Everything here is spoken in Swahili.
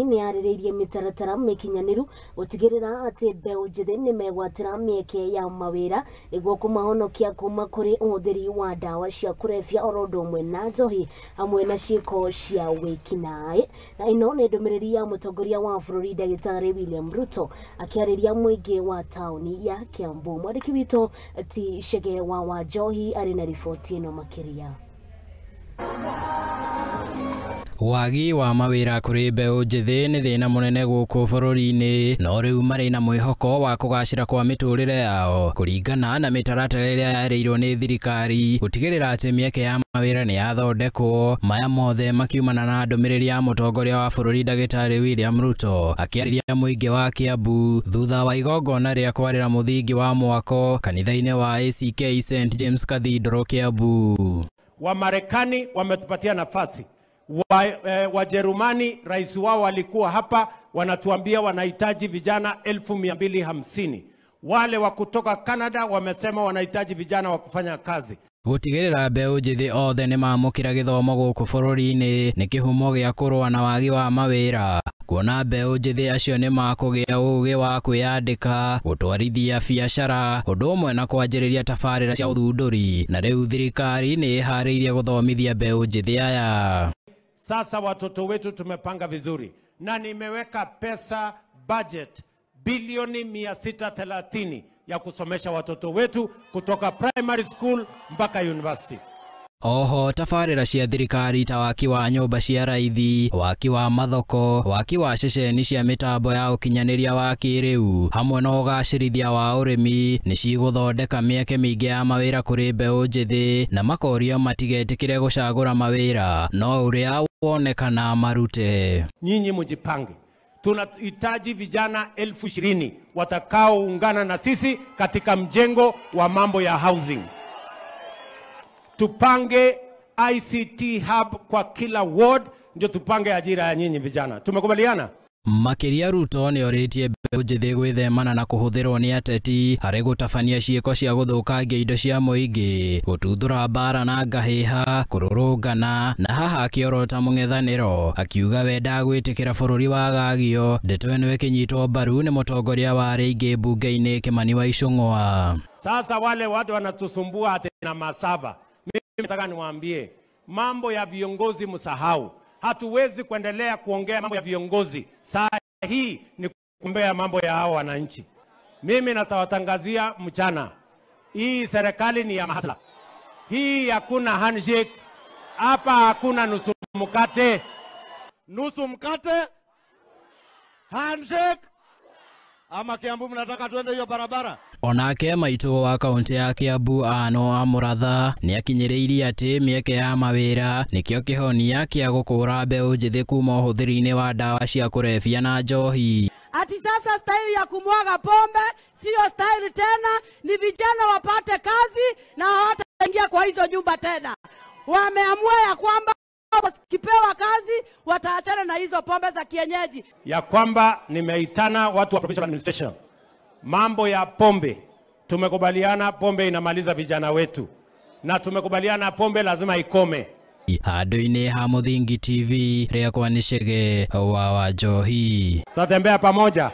Kariuki nä arä mitaratara mikinyaniru gutigirira ati mbeu njithi nä megwatira mieke ya mawira niguo kumahonokia kuma kuri uhuthiri wa ndawa cia kurebia oro undu umwe na njohi hamwe na ciiko cia wikinai na ino nä ndumiriri ya mutongoria wa bururi ndagitari William Ruto akiarĩria muingi wa tauni ya Kiambu mwandĩki witũ ti Chege wa Wanjohi arĩ na riboti ĩno makĩria wagi wa mawira kuri mbeu jithi ni thina munene guku bururi-ini no riu mari na mwihoko wa kugacira kwa miturire yao kuringana na mitaratara iria yareirwo ni thirikari gutigirira ati mieke ya mawira ni yathondekwo maya mothe makiumana na ndumiriri ya mutongoria wa bururi ndagitari William Ruto akiarĩria mũingĩ wa Kiambu thutha wa igongona rĩa kwarĩra mũthingi wa mwako kanitha-inĩ wa ACK St James Cathedral Kiambu. Wamarekani wametupatia nafasi Eh, Wajerumani e, wa rais wao walikuwa hapa, wanatuambia wanahitaji vijana elfu mia mbili hamsini. Wale wa kutoka Canada wamesema wanahitaji vijana wa kufanya kazi gutigirira mbeu njithi othe ni mamukira githomo guku bururi-ini ni kihumo gia kurua na wagi wa mawira kuona mbeu njithi acio ni makugia ugi wa kwiyandika gutwarithia biacara undu umwe na kwanjiriria tabarira cia uthunduri na riu thirikari ni ihariirie guthomithia mbeu njithi aya sasa watoto wetu tumepanga vizuri, na nimeweka pesa budget bilioni 630 ya kusomesha watoto wetu kutoka primary school mpaka university oho tabarĩra cia thirikari ta waki wa nyũmba cia raithi waki wa mathoko waki wa ceceni cia mĩtambo ya ũkinyanĩria wa kĩrĩu hamwe na ũgacĩrithia wa ũrĩmi nĩ cigũthondeka mĩeke mĩingĩ ya mawĩra kũrĩ mbeũ njĩthĩ na makorio matigetĩkĩre gũcagũra mawĩra no ũrĩa kuonekana Marute. Nyinyi mujipange, tunahitaji vijana elfu ishirini watakaoungana na sisi katika mjengo wa mambo ya housing. Tupange ICT hub kwa kila ward, ndio tupange ajira ya nyinyi vijana. Tumekubaliana? Makiria Ruto nĩorĩtie njithi gwĩthemana na kũhũthĩrwo ni ateti harĩ gũtabania ciĩko cia gũthũkangia indo cia mũingĩ gũtuthũra mbara na ngahĩha kũrũrũngana na haha akĩorota mũng'ethanĩro akiuga we ndagwĩtĩkĩra bũrũri wagagio ndeto ĩno ĩkĩnyitwo mbaru nĩ mũtongoria wa arĩa aingĩ mbunge-inĩ Kimani wa Icũng'wa. Sasa wale watu wanatusumbua ati na Masava, mimi nataka niwaambie mambo ya viongozi msahau. Hatuwezi kuendelea kuongea mambo ya viongozi saa hii ni kumbea mambo ya hao wananchi. Mimi natawatangazia mchana, hii serikali ni ya mahasla. Hii hakuna handshake hapa, hakuna nusu mkate, nusu mkate, handshake ama Kiambu mnataka tuende hiyo barabara onake maitå wa kaunti ya kiambu ano a ni nä akinyä ati mieke ya mawira nikio kihonia kia gukura mbeu njithi kuma uhuthiri-ini wa ndawa cia kurebia na njohi ati sasa staili ya kumwaga pombe siyo staili tena, ni vijana wapate kazi na hawataingia kwa hizo nyumba tena. Wameamua ya kwamba wakipewa kazi wataachana na hizo pombe za kienyeji. Ya kwamba nimeitana watu wa provincial administration, mambo ya pombe tumekubaliana, pombe inamaliza vijana wetu, na tumekubaliana pombe lazima ikome handu -inä ha thingi tv riakwa ni cege wa wanjohi tatembea pamoja